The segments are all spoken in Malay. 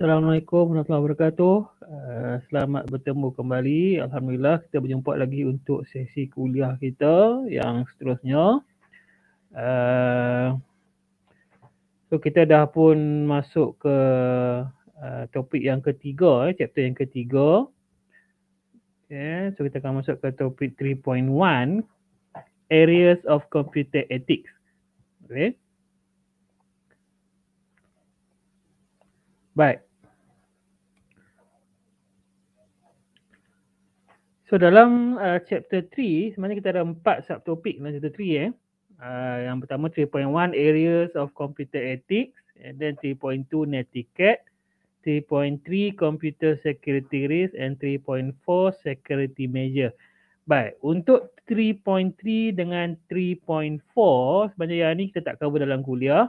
Assalamualaikum warahmatullahi wabarakatuh. Eh, selamat bertemu kembali. Alhamdulillah kita berjumpa lagi untuk sesi kuliah kita yang seterusnya. Eh, so kita dah pun masuk ke eh, topik yang ketiga eh, chapter yang ketiga. Okay, so kita akan masuk ke topik 3.1 Areas of Computer Ethics. Okay. Baik. So dalam uh, chapter 3 sebenarnya kita ada empat subtopik dalam chapter 3 eh. Uh, yang pertama 3.1 areas of computer ethics and then 3.2 netiquette, 3.3 computer security risk and 3.4 security measure. Baik, untuk 3.3 dengan 3.4 sebenarnya yang ni kita tak cover dalam kuliah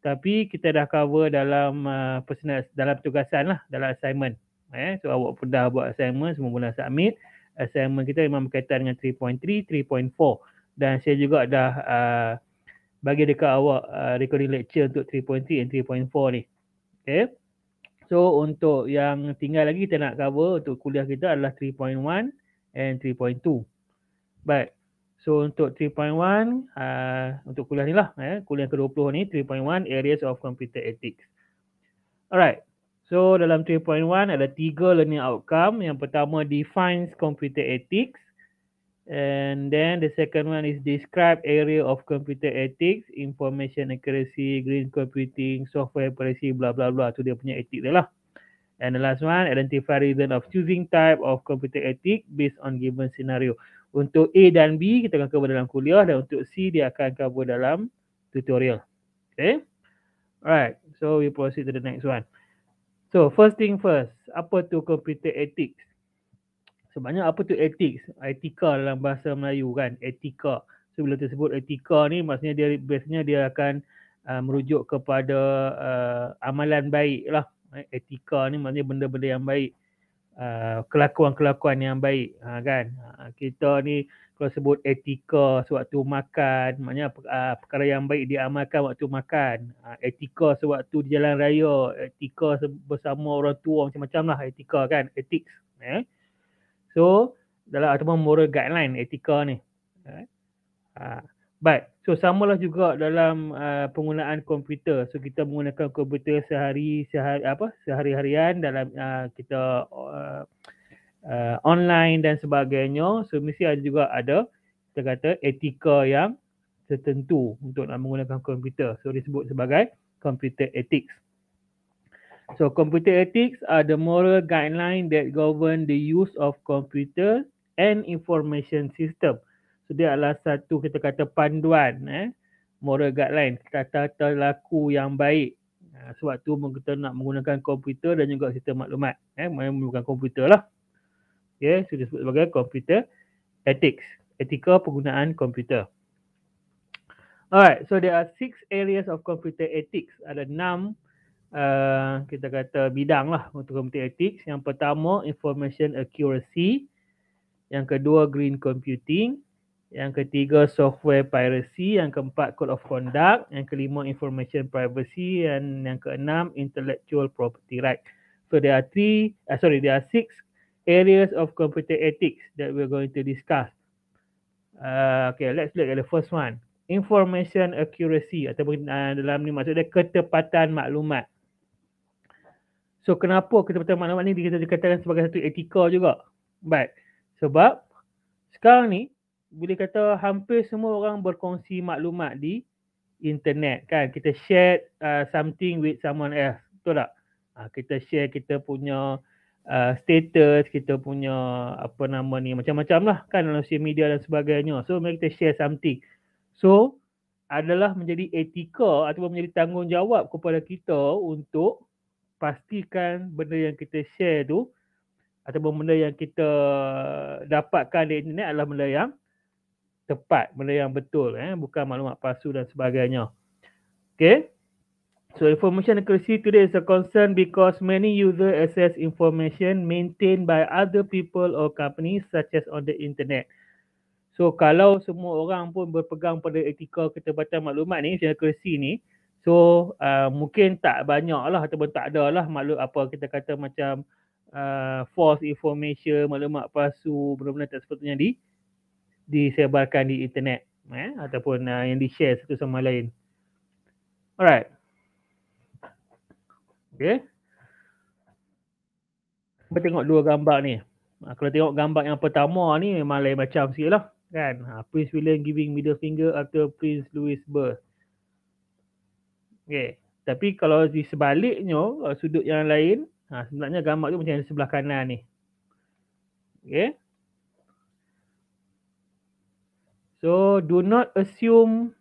tapi kita dah cover dalam uh, personal dalam tugasan lah dalam assignment. Eh, so awak pun dah buat assignment semua pun dah submit assignment kita memang berkaitan dengan 3.3, 3.4 dan saya juga dah uh, bagi dekat awak uh, recording lecture untuk 3.3 and 3.4 ni. Okay. So untuk yang tinggal lagi kita nak cover untuk kuliah kita adalah 3.1 and 3.2. Baik. So untuk 3.1 uh, untuk kuliah ni lah. Eh, kuliah ke-20 ni 3.1 areas of computer ethics. Alright. So dalam 3.1 ada tiga learning outcome. Yang pertama defines computer ethics. And then the second one is describe area of computer ethics, information accuracy, green computing, software privacy, blah blah blah. Tu dia punya etik dia lah. And the last one, identify reason of choosing type of computer ethics based on given scenario. Untuk A dan B kita akan cover dalam kuliah dan untuk C dia akan cover dalam tutorial. Okay. Alright, so we proceed to the next one. So first thing first, apa tu computer ethics? Sebenarnya apa tu ethics? Etika dalam bahasa Melayu kan, etika. So bila tersebut etika ni maksudnya dia biasanya dia akan uh, merujuk kepada uh, amalan baik lah. Eh, etika ni maksudnya benda-benda yang baik. Uh, kelakuan-kelakuan yang baik ha, kan ha, kita ni kalau sebut etika sewaktu makan maknanya uh, perkara yang baik diamalkan waktu makan uh, etika sewaktu di jalan raya etika bersama orang tua macam-macam lah etika kan etik eh? Ya? so dalam ataupun moral guideline etika ni eh? uh, Baik. So samalah juga dalam uh, penggunaan komputer. So kita menggunakan komputer sehari sehari apa? Sehari-harian dalam uh, kita uh, uh, online dan sebagainya. So mesti ada juga ada kita kata etika yang tertentu untuk nak menggunakan komputer. So disebut sebagai computer ethics. So computer ethics are the moral guideline that govern the use of computer and information system. So dia adalah satu kita kata panduan eh moral guideline tata terlaku yang baik. Ha, sebab tu kita nak menggunakan komputer dan juga sistem maklumat eh menggunakan komputer lah. Okay, ya, so dia sebut sebagai komputer ethics, etika penggunaan komputer. Alright, so there are six areas of computer ethics. Ada enam uh, kita kata bidang lah untuk komputer ethics. Yang pertama information accuracy, yang kedua green computing, yang ketiga software piracy, yang keempat code of conduct, yang kelima information privacy dan yang keenam intellectual property right. So there are three, uh, sorry there are six areas of computer ethics that we're going to discuss. Uh, okay, let's look at the first one. Information accuracy ataupun uh, dalam ni maksudnya ketepatan maklumat. So kenapa ketepatan maklumat ni dikatakan sebagai satu etika juga? Baik. Sebab sekarang ni boleh kata hampir semua orang berkongsi maklumat di internet kan kita share uh, something with someone else betul tak uh, kita share kita punya uh, status kita punya apa nama ni macam-macam lah kan dalam social media dan sebagainya so mari kita share something so adalah menjadi etika ataupun menjadi tanggungjawab kepada kita untuk pastikan benda yang kita share tu ataupun benda yang kita dapatkan di internet adalah benda yang tepat, benda yang betul eh, bukan maklumat palsu dan sebagainya. Okay. So information accuracy today is a concern because many users access information maintained by other people or companies such as on the internet. So kalau semua orang pun berpegang pada etika keterbatasan maklumat ni, accuracy ni, so uh, mungkin tak banyak lah ataupun tak ada lah maklumat apa kita kata macam uh, false information, maklumat palsu, benda-benda tak sepatutnya di disebarkan di internet eh ataupun uh, yang di-share satu sama lain. Alright. Okay. Kita tengok dua gambar ni. Ha, kalau tengok gambar yang pertama ni memang lain macam sikit lah. Kan? Ha, Prince William giving middle finger after Prince Louis birth. Okay. Tapi kalau di sebaliknya, kalau sudut yang lain, ha, sebenarnya gambar tu macam di sebelah kanan ni. Okay. So do not assume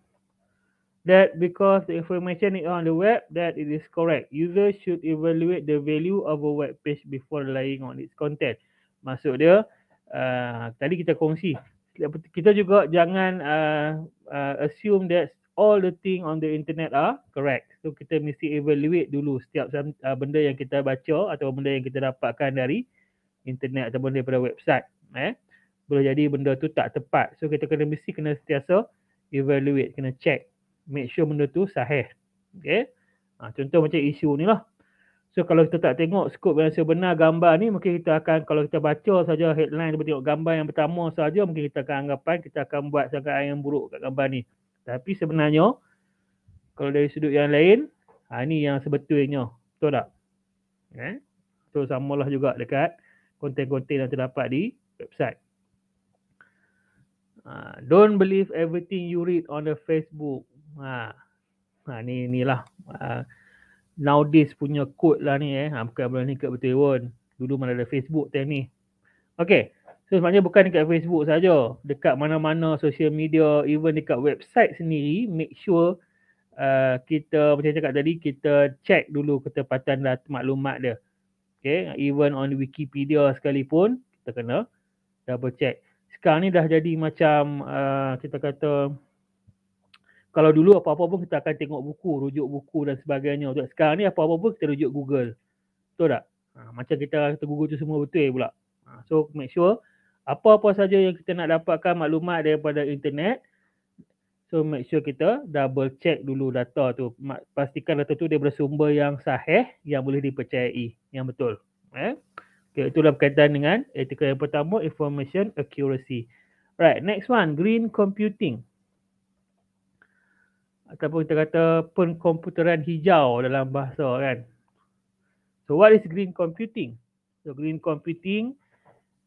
that because the information is on the web that it is correct. User should evaluate the value of a web page before relying on its content. Maksud dia uh, tadi kita kongsi kita juga jangan uh, uh, assume that all the thing on the internet are correct. So kita mesti evaluate dulu setiap uh, benda yang kita baca atau benda yang kita dapatkan dari internet ataupun daripada website, eh boleh jadi benda tu tak tepat. So kita kena mesti kena setiasa, evaluate, kena check. Make sure benda tu sahih. Okay. Ha, contoh macam isu ni lah. So kalau kita tak tengok skop yang sebenar gambar ni mungkin kita akan kalau kita baca saja headline kita tengok gambar yang pertama saja mungkin kita akan anggapan kita akan buat sangkaan yang buruk kat gambar ni. Tapi sebenarnya kalau dari sudut yang lain ha, ni yang sebetulnya. Betul tak? Eh? So samalah juga dekat konten-konten yang terdapat di website. Ha, don't believe everything you read on the Facebook. Ha. Ha ni inilah uh, ha, nowadays punya quote lah ni eh. Ha bukan boleh ni kat betul pun. Dulu mana ada Facebook teh ni. Okay. So sebenarnya bukan dekat Facebook saja, dekat mana-mana social media, even dekat website sendiri, make sure uh, kita macam cakap tadi kita check dulu ketepatan dan maklumat dia. Okay, even on Wikipedia sekalipun kita kena double check sekarang ni dah jadi macam uh, kita kata kalau dulu apa-apa pun kita akan tengok buku, rujuk buku dan sebagainya. Untuk sekarang ni apa-apa pun kita rujuk Google. Betul tak? Ha, macam kita kata Google tu semua betul eh pula. Ha, so make sure apa-apa saja yang kita nak dapatkan maklumat daripada internet So make sure kita double check dulu data tu. Pastikan data tu dia bersumber yang sahih yang boleh dipercayai, yang betul. Eh? Okay, itulah kaitan dengan etika yang pertama, information accuracy. Right, next one, green computing. Ataupun kita kata pengkomputeran hijau dalam bahasa kan. So, what is green computing? So, green computing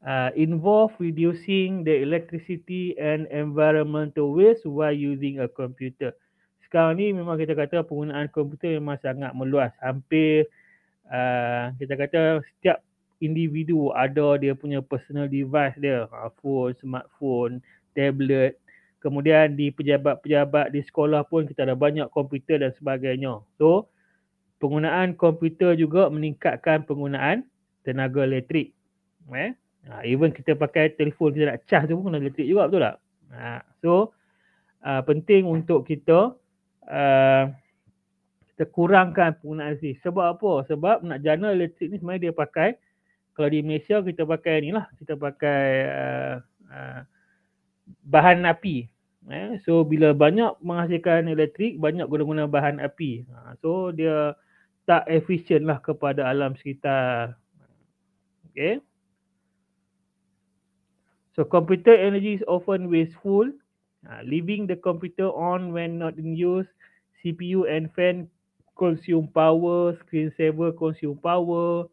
uh, involve reducing the electricity and environmental waste while using a computer. Sekarang ni memang kita kata penggunaan komputer memang sangat meluas. Hampir uh, kita kata setiap individu ada dia punya personal device dia ha, phone smartphone tablet kemudian di pejabat-pejabat di sekolah pun kita ada banyak komputer dan sebagainya so penggunaan komputer juga meningkatkan penggunaan tenaga elektrik eh ha, even kita pakai telefon kita nak cas tu pun guna elektrik juga betul tak ha, so ha, penting untuk kita uh, kita kurangkan penggunaan listrik. Sebab apa? Sebab nak jana elektrik ni sebenarnya dia pakai kalau di Malaysia kita pakai ni lah kita pakai uh, uh, bahan api eh? so bila banyak menghasilkan elektrik banyak guna-guna bahan api uh, so dia tak efisien lah kepada alam sekitar okay so computer energy is often wasteful uh, leaving the computer on when not in use CPU and fan consume power, screen saver consume power.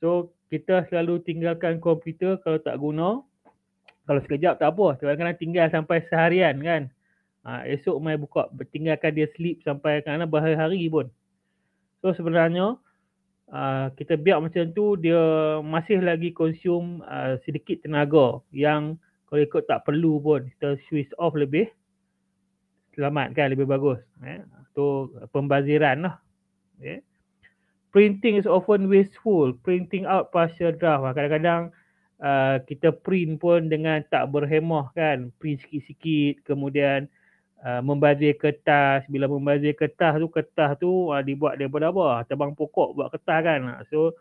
So kita selalu tinggalkan komputer kalau tak guna. Kalau sekejap tak apa. Kadang-kadang tinggal sampai seharian kan. Ha, esok mai buka. Tinggalkan dia sleep sampai kadang-kadang berhari-hari pun. So sebenarnya uh, kita biar macam tu dia masih lagi consume uh, sedikit tenaga yang kalau ikut tak perlu pun kita switch off lebih selamat kan lebih bagus eh? tu pembaziran lah eh? printing is often wasteful printing out partial draft ah, kadang-kadang uh, kita print pun dengan tak berhemah kan print sikit-sikit kemudian uh, membazir kertas bila membazir kertas tu kertas tu uh, dibuat daripada apa tebang pokok buat kertas kan so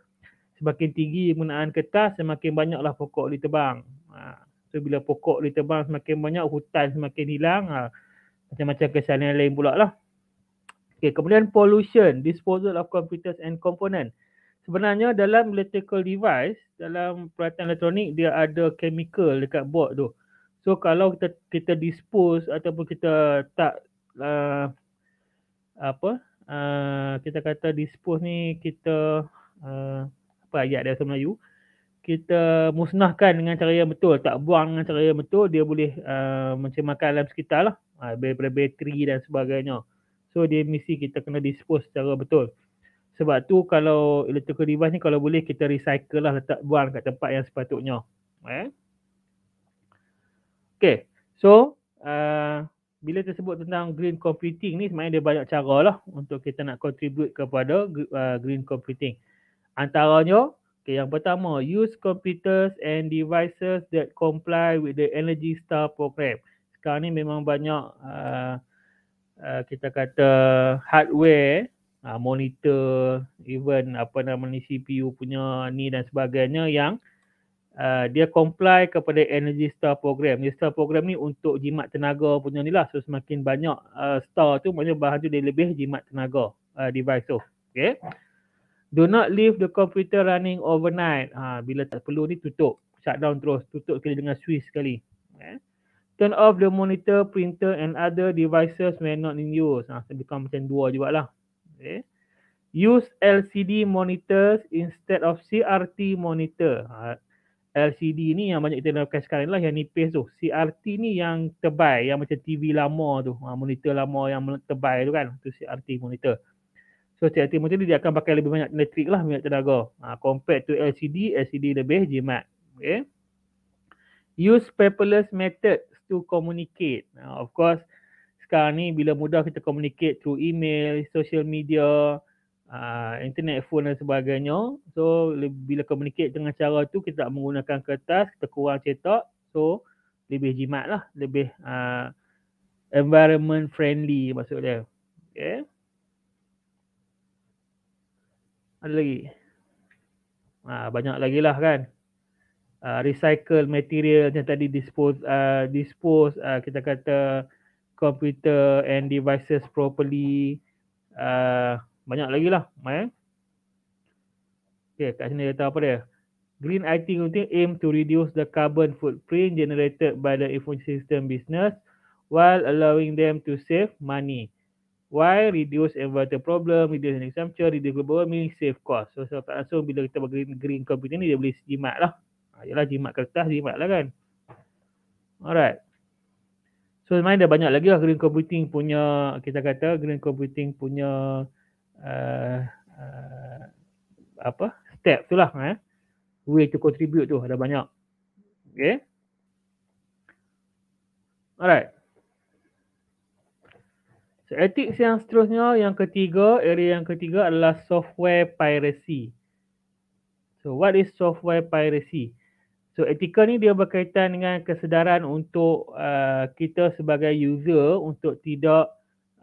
semakin tinggi penggunaan kertas semakin banyaklah pokok ditebang uh, so bila pokok ditebang semakin banyak hutan semakin hilang macam-macam kesan yang lain pula lah Okay, kemudian pollution, disposal of computers and component. Sebenarnya dalam electrical device, dalam peralatan elektronik, dia ada chemical dekat board tu. So kalau kita kita dispose ataupun kita tak uh, apa uh, kita kata dispose ni kita uh, apa ayat dia sebenarnya you kita musnahkan dengan cara yang betul tak buang dengan cara yang betul dia boleh uh, mencemarkan alam sekitar lah uh, ha, daripada bateri dan sebagainya So dia mesti kita kena dispose secara betul. Sebab tu kalau electrical device ni kalau boleh kita recycle lah letak buang kat tempat yang sepatutnya. Eh? Okay. So uh, bila tersebut tentang green computing ni sebenarnya dia banyak cara lah untuk kita nak contribute kepada uh, green computing. Antaranya Okay, yang pertama, use computers and devices that comply with the Energy Star program. Sekarang ni memang banyak uh, Uh, kita kata hardware uh, monitor even apa nama ni CPU punya ni dan sebagainya yang uh, dia comply kepada Energy Star program. Energy Star program ni untuk jimat tenaga punya ni lah. So semakin banyak uh, star tu maknanya bahan tu dia lebih jimat tenaga uh, device tu. Okay. Do not leave the computer running overnight. Ha, bila tak perlu ni tutup. Shutdown terus. Tutup sekali dengan switch sekali. Okay turn off the monitor, printer and other devices when not in use. Ha, ah, become macam dua juga lah. Okay. Use LCD monitors instead of CRT monitor. Ha, ah, LCD ni yang banyak kita nak pakai sekarang lah yang nipis tu. CRT ni yang tebal, yang macam TV lama tu. Ha, monitor lama yang tebal tu kan. Tu CRT monitor. So CRT monitor ni dia akan pakai lebih banyak elektrik lah minyak tenaga. Ha, compared to LCD, LCD lebih jimat. Okay. Use paperless method to communicate. Now, of course, sekarang ni bila mudah kita communicate through email, social media, uh, internet phone dan sebagainya. So bila communicate dengan cara tu kita tak menggunakan kertas, kita kurang cetak. So lebih jimat lah, lebih uh, environment friendly maksud dia. Okay. Ada lagi? Ha, banyak lagi lah kan uh, recycle material yang tadi dispose uh, dispose uh, kita kata computer and devices properly uh, banyak lagi lah main. Eh? Okay, kat sini kata apa dia? Green IT Consulting aim to reduce the carbon footprint generated by the information system business while allowing them to save money. Why reduce environmental problem, reduce energy consumption, reduce global warming, save cost. So, so tak bila kita buat green, green computing ni dia boleh jimat lah. Ha, ah, yalah jimat kertas jimat lah kan. Alright. So sebenarnya ada banyak lagi lah green computing punya kita kata green computing punya uh, uh, apa step tu lah eh. Way to contribute tu ada banyak. Okay. Alright. So ethics yang seterusnya yang ketiga area yang ketiga adalah software piracy. So what is software piracy? So etika ni dia berkaitan dengan kesedaran untuk uh, kita sebagai user untuk tidak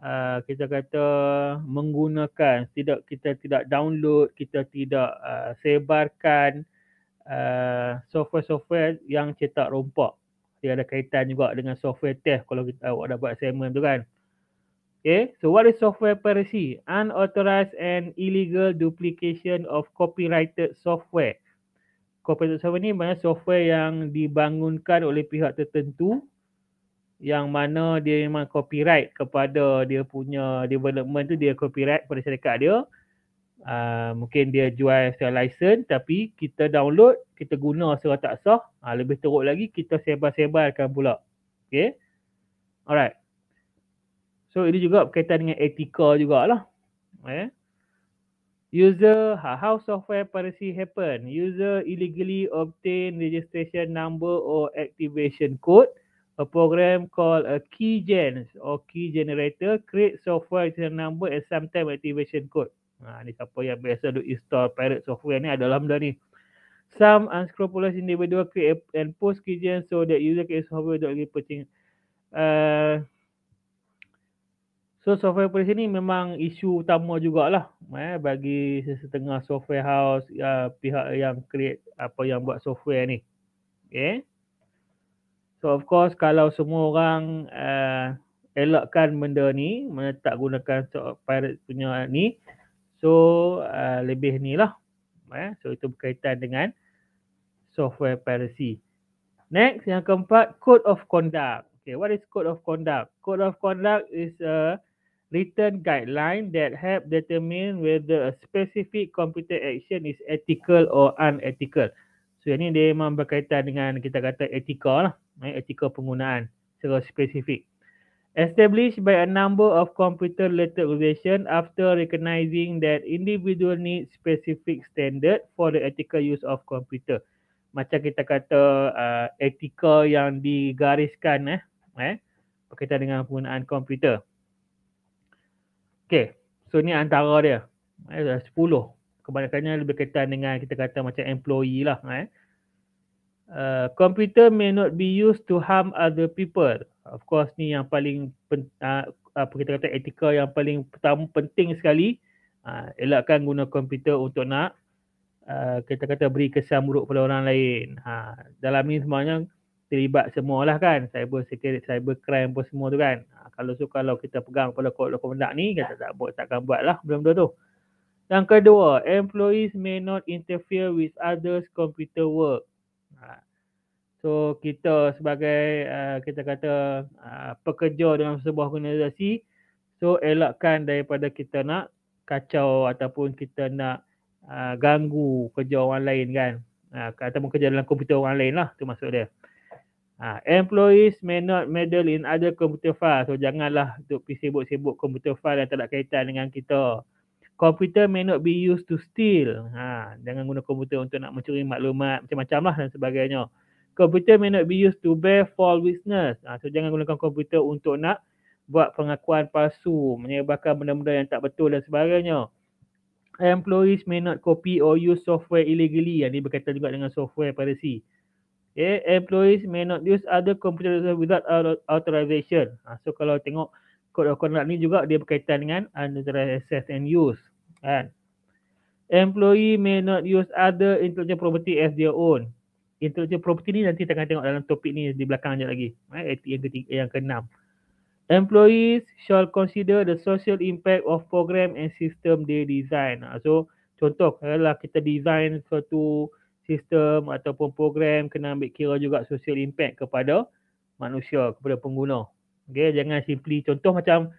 uh, kita kata menggunakan, tidak kita tidak download, kita tidak uh, sebarkan uh, software-software yang cetak rompak. Dia ada kaitan juga dengan software test kalau kita uh, awak dah buat assignment tu kan. Okay, so what is software piracy? Unauthorized and illegal duplication of copyrighted software corporate server ni banyak software yang dibangunkan oleh pihak tertentu yang mana dia memang copyright kepada dia punya development tu dia copyright kepada syarikat dia uh, mungkin dia jual secara license tapi kita download kita guna secara tak sah uh, lebih teruk lagi kita sebar-sebarkan pula Okay, alright so ini juga berkaitan dengan etika jugalah eh okay. User, ha, how software piracy happen? User illegally obtain registration number or activation code. A program called a key gen or key generator create software registration number and sometimes activation code. Ha, ni siapa yang biasa duk install pirate software ni adalah benda ni. Some unscrupulous individual create and post key gen so that user can use software without getting uh, So software policy ni memang isu utama jugalah eh, bagi setengah software house uh, pihak yang create apa yang buat software ni. Okay. Eh? So of course kalau semua orang uh, elakkan benda ni, mana tak gunakan so, pirate punya ni, so uh, lebih ni lah. Eh, so itu berkaitan dengan software piracy. Next yang keempat, code of conduct. Okay, what is code of conduct? Code of conduct is a uh, written guideline that help determine whether a specific computer action is ethical or unethical. So ini dia memang berkaitan dengan kita kata ethical, lah. Eh, etika penggunaan secara spesifik. Established by a number of computer related organization after recognizing that individual need specific standard for the ethical use of computer. Macam kita kata uh, etika yang digariskan eh, eh berkaitan dengan penggunaan komputer. Okay. So ni antara dia. Eh, 10. Kebanyakannya lebih kaitan dengan kita kata macam employee lah. Eh. Uh, computer may not be used to harm other people. Of course ni yang paling pen, uh, apa kita kata etika yang paling pertama penting sekali. Uh, elakkan guna komputer untuk nak uh, kita kata beri kesan buruk pada orang lain. Ha, dalam ni semuanya terlibat semua lah kan cyber security cyber crime pun semua tu kan ha, kalau so kalau kita pegang pada kod law conduct ni kita tak buat takkan buat lah belum tu yang kedua employees may not interfere with others computer work ha. so kita sebagai uh, kita kata uh, pekerja dalam sebuah organisasi so elakkan daripada kita nak kacau ataupun kita nak uh, ganggu kerja orang lain kan uh, ataupun kerja dalam komputer orang lain lah tu maksud dia Uh, employees may not meddle in other computer file. So janganlah untuk sibuk-sibuk computer file yang tak ada kaitan dengan kita. Computer may not be used to steal. Ha, jangan guna komputer untuk nak mencuri maklumat macam-macam lah dan sebagainya. Computer may not be used to bear false witness. Ha, so jangan gunakan komputer untuk nak buat pengakuan palsu, menyebarkan benda-benda yang tak betul dan sebagainya. Employees may not copy or use software illegally. Ini berkaitan juga dengan software privacy. Yeah, employees may not use other computer resources without authorization. Uh, so kalau tengok code of conduct ni juga dia berkaitan dengan unauthorized access and use. Kan? Employee may not use other intellectual property as their own. Intellectual property ni nanti kita akan tengok dalam topik ni di belakang sekejap lagi. Right? Eh, yang, ketiga, yang keenam. Employees shall consider the social impact of program and system they design. Ha, so contoh kalau kita design suatu sistem ataupun program kena ambil kira juga social impact kepada manusia, kepada pengguna. Okay, jangan simply contoh macam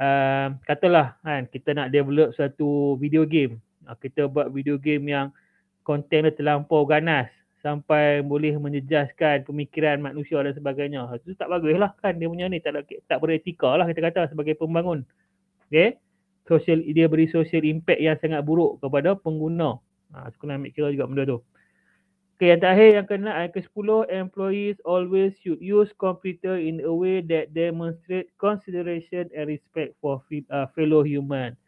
uh, katalah kan kita nak develop satu video game. Uh, kita buat video game yang konten dia terlampau ganas sampai boleh menjejaskan pemikiran manusia dan sebagainya. Ah, itu tak bagus lah kan dia punya ni tak ada, tak beretika lah kita kata sebagai pembangun. Okay. Social, dia beri social impact yang sangat buruk kepada pengguna. Ha, aku nak ambil kira juga benda tu. Okay, yang terakhir yang kena ayat ke-10 employees always should use computer in a way that demonstrate consideration and respect for uh, fellow human.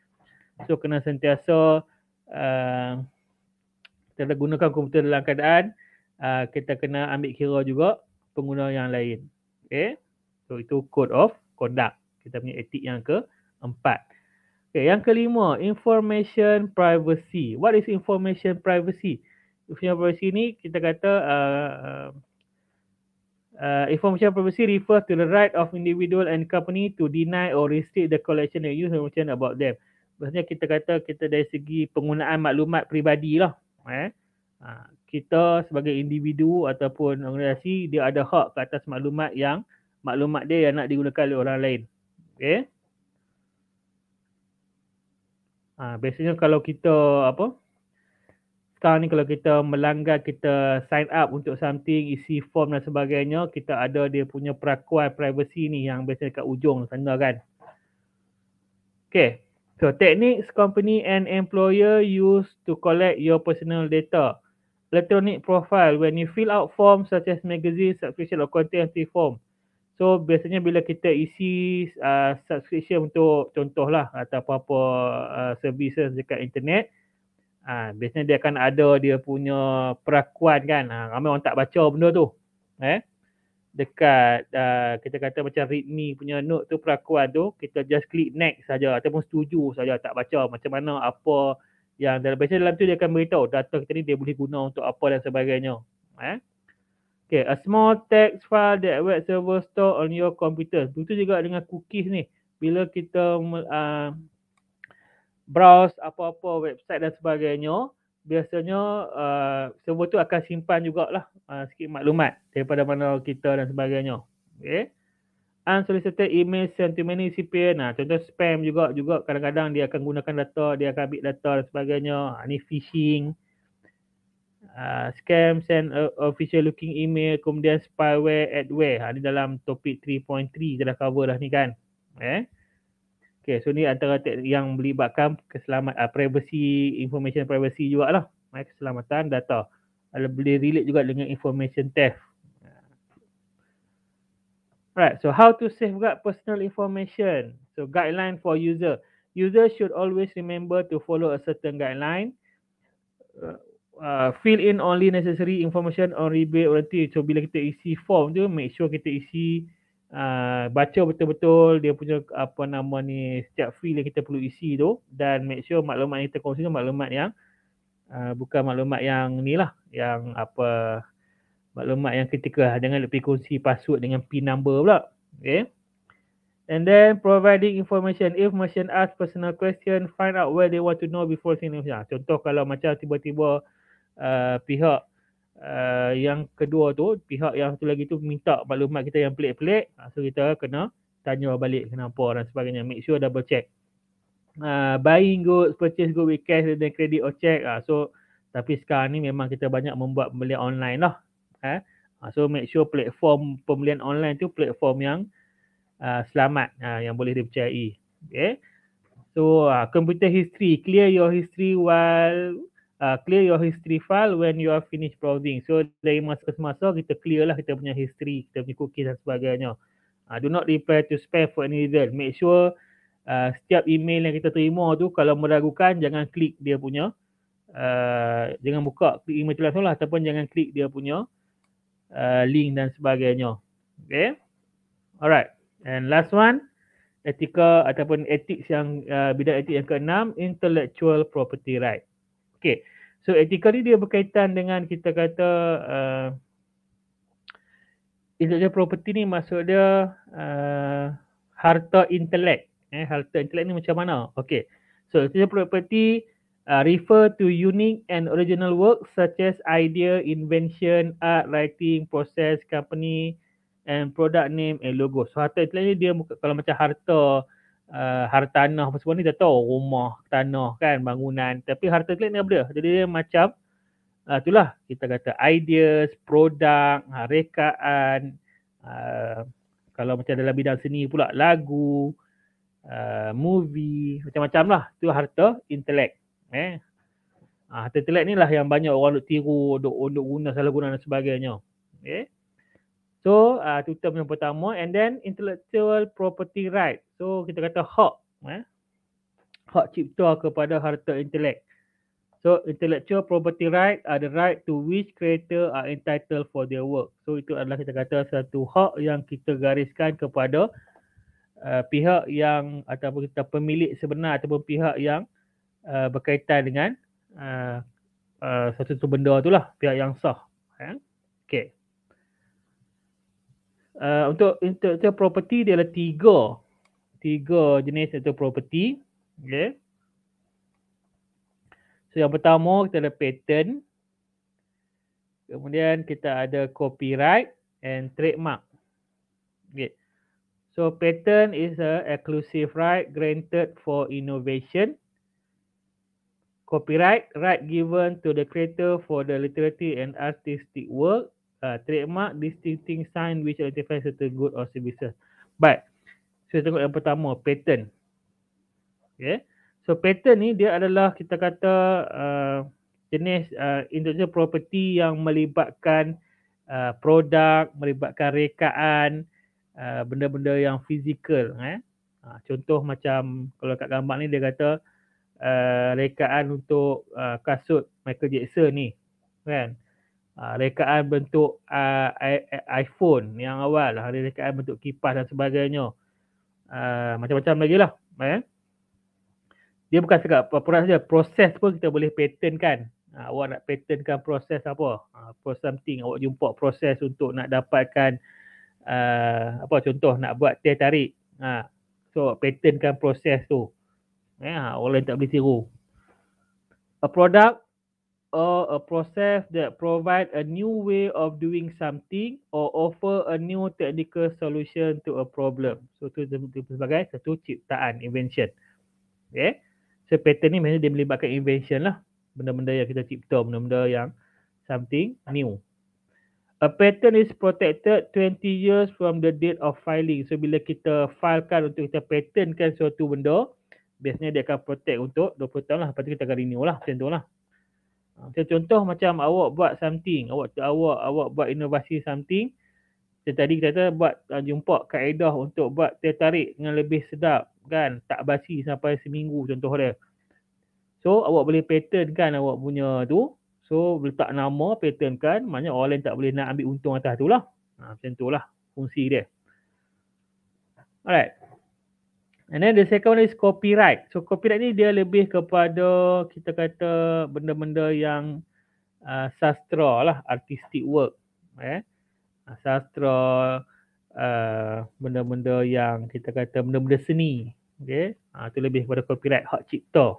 So kena sentiasa uh, gunakan komputer dalam keadaan uh, kita kena ambil kira juga pengguna yang lain. Okay. So itu code of conduct. Kita punya etik yang ke empat. Okay, yang kelima, information privacy. What is information privacy? information privacy ni kita kata uh, uh, uh information privacy refers to the right of individual and company to deny or restrict the collection and use information about them. Maksudnya kita kata kita dari segi penggunaan maklumat peribadi lah. Eh? Uh, kita sebagai individu ataupun organisasi dia ada hak ke atas maklumat yang maklumat dia yang nak digunakan oleh orang lain. Okay. Ha, biasanya kalau kita apa sekarang ni kalau kita melanggar kita sign up untuk something isi form dan sebagainya kita ada dia punya perakuan privacy ni yang biasa dekat ujung sana kan Okay, so techniques company and employer use to collect your personal data electronic profile when you fill out form such as magazine subscription or content form so biasanya bila kita isi uh, subscription untuk contohlah atau apa-apa uh, services dekat internet ha, biasanya dia akan ada dia punya perakuan kan ha, ramai orang tak baca benda tu eh dekat uh, kita kata macam readme punya note tu perakuan tu kita just click next saja ataupun setuju saja tak baca macam mana apa yang dalam biasa dalam tu dia akan beritahu data kita ni dia boleh guna untuk apa dan sebagainya eh Okay, a small text file that web server store on your computer. Begitu juga dengan cookies ni. Bila kita uh, browse apa-apa website dan sebagainya biasanya uh, server tu akan simpan jugalah uh, sikit maklumat daripada mana kita dan sebagainya Okay? unsolicited email sent to many CPN nah, contoh spam juga juga kadang-kadang dia akan gunakan data dia akan ambil data dan sebagainya ha, ni phishing uh, scam send official looking email kemudian spyware adware ha, ah, ni dalam topik 3.3 kita dah cover dah ni kan okay. Okay, so ni antara yang melibatkan keselamatan, uh, privacy, information privacy juga lah. Keselamatan data. Uh, boleh relate juga dengan information theft. Alright, so how to safeguard personal information? So guideline for user. User should always remember to follow a certain guideline. Uh, uh fill in only necessary information on rebate warranty. So bila kita isi form tu, make sure kita isi uh, baca betul-betul dia punya apa nama ni setiap field yang kita perlu isi tu dan make sure maklumat yang kita kongsi tu maklumat yang uh, bukan maklumat yang ni lah yang apa maklumat yang kritikal lah, jangan lebih kongsi password dengan pin number pula okay. And then providing information. If machine ask personal question, find out where they want to know before sending. Ah, contoh kalau macam tiba-tiba uh, pihak uh, yang kedua tu pihak yang satu lagi tu minta maklumat kita yang pelik-pelik uh, so kita kena tanya balik kenapa dan sebagainya make sure double check uh, buying goods purchase goods with cash dan credit or check uh, so tapi sekarang ni memang kita banyak membuat pembelian online lah eh uh, so make sure platform pembelian online tu platform yang uh, selamat uh, yang boleh dipercayai okay So, uh, computer history, clear your history while uh, clear your history file when you are finished browsing. So dari masa ke masa kita clear lah kita punya history, kita punya cookies dan sebagainya. Uh, do not reply to spam for any reason. Make sure uh, setiap email yang kita terima tu kalau meragukan jangan klik dia punya. Uh, jangan buka klik email tu langsung lah ataupun jangan klik dia punya uh, link dan sebagainya. Okay. Alright. And last one etika ataupun etik yang uh, bidang etik yang keenam intellectual property right. Okay. So etika ni dia berkaitan dengan kita kata uh, intellectual property ni maksud dia uh, harta intelek. Eh, harta intelek ni macam mana? Okay. So intellectual property uh, refer to unique and original work such as idea, invention, art, writing, process, company and product name and logo. So harta intelek ni dia kalau macam harta uh, uh, hartanah apa semua ni dah tahu rumah, tanah kan, bangunan. Tapi harta klik ni apa dia? Jadi dia macam uh, itulah kita kata ideas, produk, uh, rekaan. Uh, kalau macam dalam bidang seni pula lagu, uh, movie, macam-macam lah. Itu harta intelek. Eh? Uh, harta intelek ni lah yang banyak orang duk tiru, duk, duk guna, salah guna dan sebagainya. Okay? Eh. So uh, itu term yang pertama and then intellectual property right. So kita kata hak. Eh? Hak cipta kepada harta intelek. So intellectual property right are the right to which creator are entitled for their work. So itu adalah kita kata satu hak yang kita gariskan kepada uh, pihak yang ataupun kita pemilik sebenar ataupun pihak yang uh, berkaitan dengan uh, uh, satu-satu benda itulah pihak yang sah. Eh? Okay. Uh, untuk intellectual property dia ada tiga tiga jenis intellectual property okey so yang pertama kita ada patent kemudian kita ada copyright and trademark okey so patent is a exclusive right granted for innovation copyright right given to the creator for the literary and artistic work uh, trademark distinguishing sign which identifies certain good or services. But saya tengok yang pertama patent. Okay. So patent ni dia adalah kita kata uh, jenis uh, intellectual property yang melibatkan uh, produk, melibatkan rekaan uh, benda-benda yang fizikal eh. Uh, contoh macam kalau kat gambar ni dia kata uh, rekaan untuk uh, kasut Michael Jackson ni kan uh, rekaan bentuk uh, iPhone yang awal hari lah. rekaan bentuk kipas dan sebagainya uh, macam-macam lagi lah eh? dia bukan sekat proses saja proses pun kita boleh patentkan uh, awak nak patentkan proses apa uh, for something awak jumpa proses untuk nak dapatkan uh, apa contoh nak buat teh tarik uh, so patentkan proses tu eh, uh, orang lain tak boleh tiru a product or a process that provide a new way of doing something or offer a new technical solution to a problem. So tu sebagai satu ciptaan, invention. Okay. So pattern ni maksudnya dia melibatkan invention lah. Benda-benda yang kita cipta, benda-benda yang something new. A pattern is protected 20 years from the date of filing. So bila kita filekan untuk kita patentkan suatu benda, biasanya dia akan protect untuk 20 tahun lah. Lepas kita akan renew lah. Macam tu lah. Ha, contoh macam awak buat something, awak awak awak buat inovasi something. Macam tadi kita kata buat uh, jumpa kaedah untuk buat teh tarik dengan lebih sedap kan, tak basi sampai seminggu contoh dia. So awak boleh pattern kan awak punya tu. So letak nama pattern kan, maknanya orang lain tak boleh nak ambil untung atas tu lah. Ha, macam tu lah fungsi dia. Alright. And then the second one is copyright. So copyright ni dia lebih kepada kita kata benda-benda yang uh, sastra lah, artistic work. Eh? Uh, sastra, uh, benda-benda yang kita kata benda-benda seni. Okay, uh, tu lebih kepada copyright, hak cipta.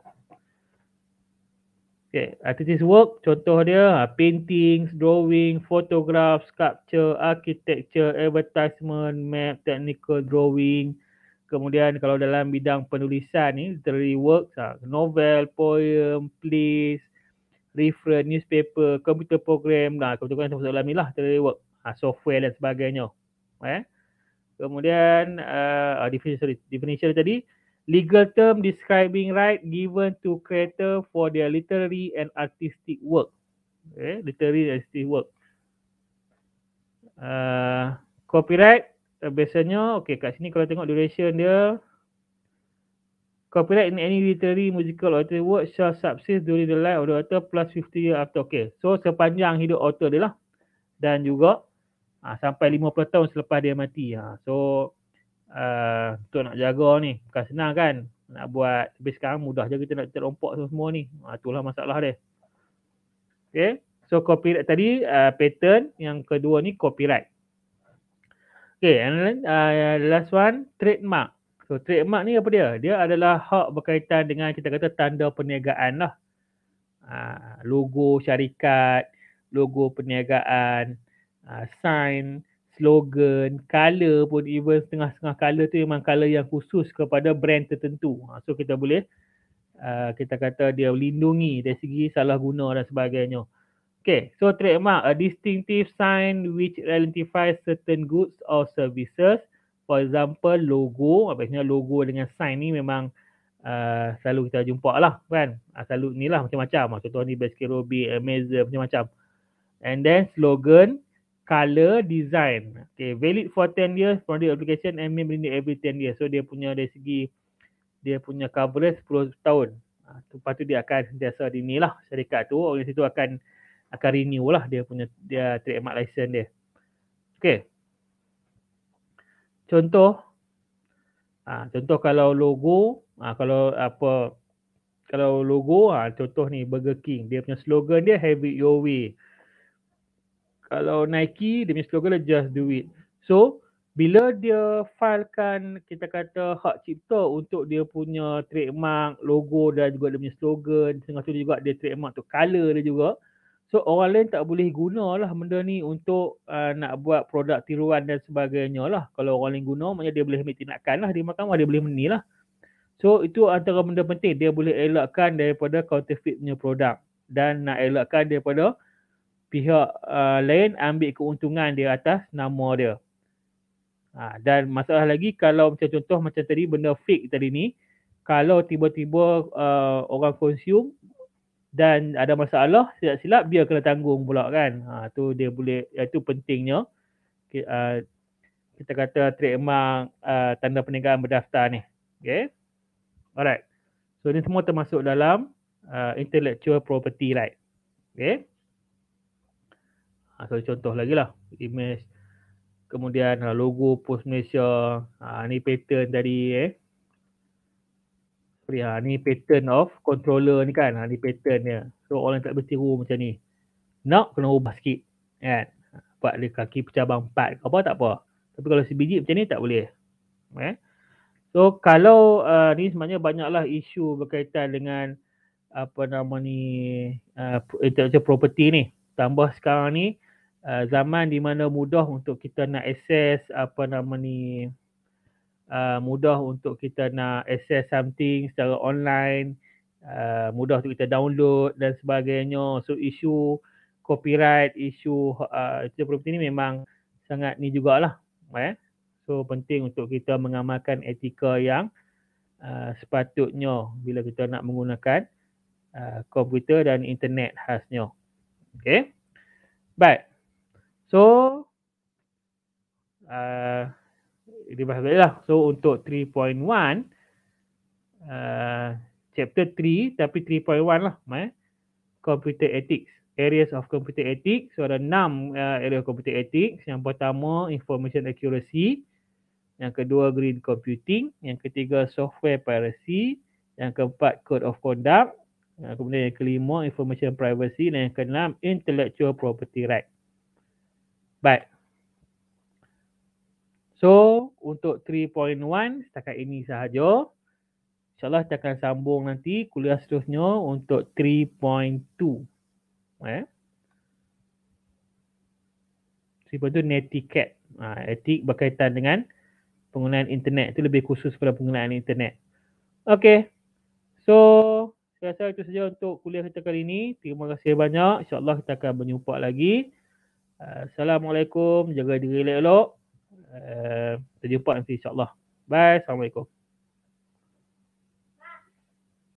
Okay, artistic work, contoh dia, uh, paintings, drawing, photograph, sculpture, architecture, advertisement, map, technical drawing, Kemudian kalau dalam bidang penulisan ni, literary works, ah, novel, poem, plays, referent, newspaper, computer program, nah, kebetulan saya masuk dalam ni lah, literary work, ah, software dan sebagainya. Eh? Kemudian, uh, definition, sorry, definition tadi, legal term describing right given to creator for their literary and artistic work. Okay, eh, literary and artistic work. Uh, copyright, uh, biasanya okey kat sini kalau tengok duration dia copyright in any literary musical or literary work shall subsist during the life of the author plus 50 years after okey so sepanjang hidup author dia lah dan juga uh, sampai 50 tahun selepas dia mati ha. so uh, ah, untuk nak jaga ni bukan senang kan nak buat tapi sekarang mudah je kita nak terompok semua ni ha, itulah masalah dia okey So copyright tadi uh, pattern yang kedua ni copyright. Okay, and then, uh, the last one, trademark. So, trademark ni apa dia? Dia adalah hak berkaitan dengan kita kata tanda perniagaan lah. Uh, logo syarikat, logo perniagaan, uh, sign, slogan, color pun even setengah-setengah color tu memang color yang khusus kepada brand tertentu. Uh, so, kita boleh uh, kita kata dia lindungi dari segi salah guna dan sebagainya. Okay, so trademark, a distinctive sign which identifies certain goods or services. For example, logo, maksudnya logo dengan sign ni memang uh, selalu kita jumpa lah kan. Uh, selalu ni lah macam-macam. Ah, contoh ni Baskin Robi, Amazon, macam-macam. And then slogan, color, design. Okay, valid for 10 years from the application and may renew every 10 years. So dia punya dari segi, dia punya coverage 10 tahun. Uh, lepas tu dia akan sentiasa di ni lah syarikat tu. Orang situ akan akan renew lah dia punya dia trademark license dia. Okay. Contoh. Ha, contoh kalau logo. Ha, kalau apa. Kalau logo. Ha, contoh ni Burger King. Dia punya slogan dia have it your way. Kalau Nike. Dia punya slogan dia just do it. So. Bila dia filekan kita kata hak cipta untuk dia punya trademark, logo dan juga dia punya slogan. Tengah tu juga dia trademark tu color dia juga. So orang lain tak boleh guna lah benda ni untuk uh, nak buat produk tiruan dan sebagainya lah. Kalau orang lain guna maknanya dia boleh ambil tindakan lah di mahkamah dia boleh menilah. So itu antara benda penting dia boleh elakkan daripada counterfeit punya produk dan nak elakkan daripada pihak uh, lain ambil keuntungan di atas nama dia. Ha, dan masalah lagi kalau macam contoh macam tadi benda fake tadi ni kalau tiba-tiba uh, orang consume dan ada masalah silap silap dia kena tanggung pula kan ha tu dia boleh itu ya, pentingnya kita, uh, kita kata trademark uh, ah, tanda peninggalan berdaftar ni okey alright so ini semua termasuk dalam uh, intellectual property right okey ha, so contoh lagi lah image kemudian logo post Malaysia ha, ni pattern tadi eh apa ah, Ha, ni pattern of controller ni kan. Ha, ni pattern dia. So orang yang tak bertiru macam ni. Nak kena ubah sikit. Kan? Buat dia kaki pecah 4 ke apa tak apa. Tapi kalau sebiji macam ni tak boleh. Eh? So kalau uh, ni sebenarnya banyaklah isu berkaitan dengan apa nama ni uh, intellectual property ni. Tambah sekarang ni uh, zaman di mana mudah untuk kita nak access apa nama ni uh, mudah untuk kita nak access something secara online uh, mudah untuk kita download dan sebagainya so isu copyright isu uh, properti ni memang sangat ni jugalah eh so penting untuk kita mengamalkan etika yang uh, sepatutnya bila kita nak menggunakan uh, komputer dan internet khasnya Okay, baik so uh, jadi bahasa lah. So untuk 3.1 uh, chapter 3 tapi 3.1 lah eh. Computer ethics, areas of computer ethics. So ada 6 uh, area computer ethics. Yang pertama information accuracy, yang kedua green computing, yang ketiga software piracy, yang keempat code of conduct, uh, kemudian yang kelima information privacy dan yang keenam intellectual property right. Baik. So untuk 3.1 setakat ini sahaja. InsyaAllah kita akan sambung nanti kuliah seterusnya untuk 3.2. Eh? 3.2 netiket? Ha, etik berkaitan dengan penggunaan internet. Itu lebih khusus pada penggunaan internet. Okay. So, saya rasa itu saja untuk kuliah kita kali ini. Terima kasih banyak. InsyaAllah kita akan berjumpa lagi. Assalamualaikum. Jaga diri elok-elok kita eh, jumpa nanti insyaAllah. Bye. Assalamualaikum.